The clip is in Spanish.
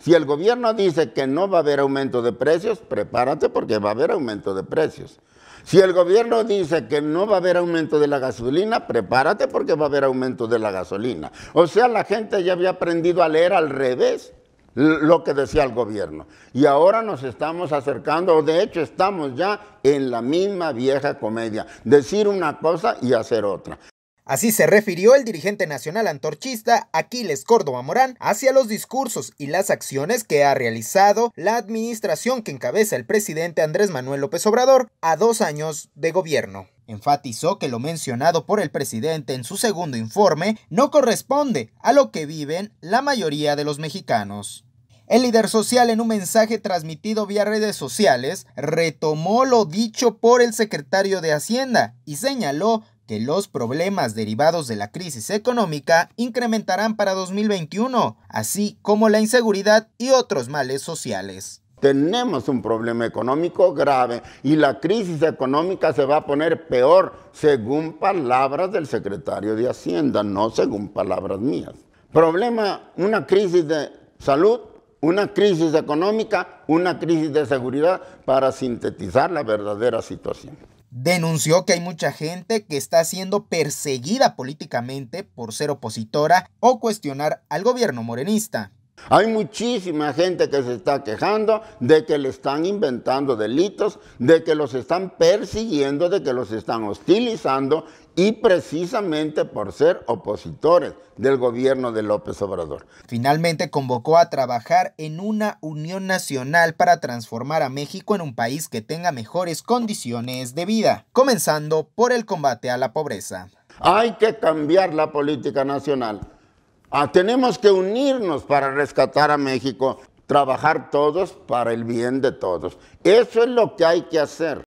Si el gobierno dice que no va a haber aumento de precios, prepárate porque va a haber aumento de precios. Si el gobierno dice que no va a haber aumento de la gasolina, prepárate porque va a haber aumento de la gasolina. O sea, la gente ya había aprendido a leer al revés lo que decía el gobierno. Y ahora nos estamos acercando, o de hecho estamos ya en la misma vieja comedia, decir una cosa y hacer otra. Así se refirió el dirigente nacional antorchista Aquiles Córdoba Morán hacia los discursos y las acciones que ha realizado la administración que encabeza el presidente Andrés Manuel López Obrador a dos años de gobierno. Enfatizó que lo mencionado por el presidente en su segundo informe no corresponde a lo que viven la mayoría de los mexicanos. El líder social en un mensaje transmitido vía redes sociales retomó lo dicho por el secretario de Hacienda y señaló que los problemas derivados de la crisis económica incrementarán para 2021, así como la inseguridad y otros males sociales. Tenemos un problema económico grave y la crisis económica se va a poner peor según palabras del secretario de Hacienda, no según palabras mías. Problema, una crisis de salud, una crisis económica, una crisis de seguridad para sintetizar la verdadera situación. Denunció que hay mucha gente que está siendo perseguida políticamente por ser opositora o cuestionar al gobierno morenista. Hay muchísima gente que se está quejando de que le están inventando delitos, de que los están persiguiendo, de que los están hostilizando y precisamente por ser opositores del gobierno de López Obrador. Finalmente convocó a trabajar en una unión nacional para transformar a México en un país que tenga mejores condiciones de vida, comenzando por el combate a la pobreza. Hay que cambiar la política nacional. Ah, tenemos que unirnos para rescatar a México, trabajar todos para el bien de todos. Eso es lo que hay que hacer.